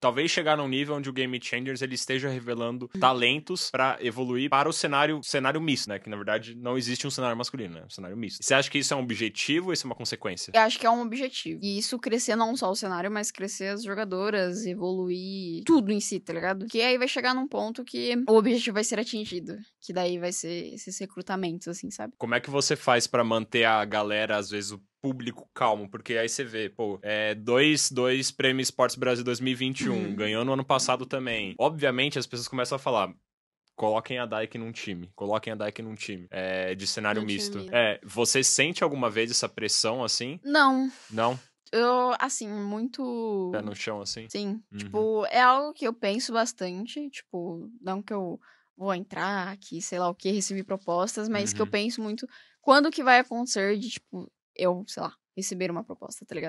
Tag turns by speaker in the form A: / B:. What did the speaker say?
A: talvez chegar num nível onde o Game Changers ele esteja revelando talentos para evoluir para o cenário cenário misto, né? Que na verdade não existe um cenário masculino, né? Um cenário misto. Você acha que isso é um objetivo ou isso é uma consequência? Eu acho
B: que é um objetivo. E isso crescer não só o cenário, mas crescer as jogadoras, evoluir tudo em si, tá ligado? Que aí vai chegar num ponto que o objetivo vai ser atingido. Que daí vai ser esses recrutamentos, assim, sabe?
A: Como é que você faz para manter a galera, às vezes, o público calmo, porque aí você vê, pô, é, dois, dois prêmios Esportes Brasil 2021, uhum. ganhou no ano passado também. Obviamente as pessoas começam a falar, coloquem a Dyke num time, coloquem a Dyke num time é, de cenário misto. É, você sente alguma vez essa pressão assim? Não. Não?
B: Eu, assim, muito. Pé no chão, assim? Sim. Tipo, uhum. Tipo, é algo que eu penso bastante. Tipo, não que eu vou entrar aqui, sei lá o que, recebi propostas, mas uhum. que eu uhum. penso muito quando que vai acontecer de, tipo, eu, sei lá, receber uma proposta, tá ligado?